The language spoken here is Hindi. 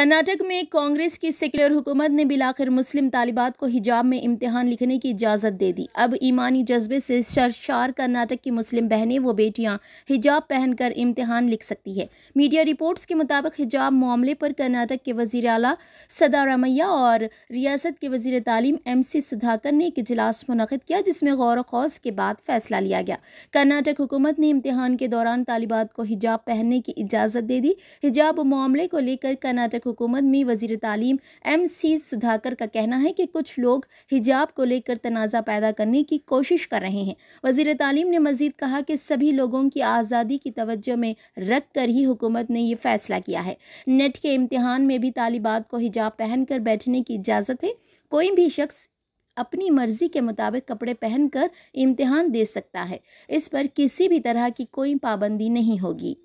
कर्नाटक में कांग्रेस की सेक्युलर हुकूमत ने बिलाकर मुस्लिम तालिबात को हिजाब में इम्तहान लिखने की इजाज़त दे दी अब ईमानी जज्बे से शरशार कर्नाटक की मुस्लिम बहनें वो बेटियां हिजाब पहनकर इम्तहान लिख सकती है मीडिया रिपोर्ट्स के मुताबिक हिजाब मामले पर कर्नाटक के वजीर अला सदारमैया और रियासत के वजीर तालीम एम सी सुधाकर ने एक इजलास मुनद किया जिसमें गौर खौस के बाद फैसला लिया गया कर्नाटक हुकूमत ने इम्तहान के दौरान तालिबात को हिजाब पहनने की इजाज़त दे दी हिजाब मामले को लेकर कर्नाटक हुकूमत में वजीर तालीम एम सी सुधाकर का कहना है कि कुछ लोग हिजाब को लेकर तनाज़ा पैदा करने की कोशिश कर रहे हैं वजीर तालीम ने मजीद कहा कि सभी लोगों की आज़ादी की तवज्जो में रख कर ही हुकूमत ने यह फ़ैसला किया है नेट के इम्तहान में भी तालिबात को हिजाब पहनकर बैठने की इजाज़त है कोई भी शख्स अपनी मर्ज़ी के मुताबिक कपड़े पहनकर इम्तिहान दे सकता है इस पर किसी भी तरह की कोई पाबंदी नहीं होगी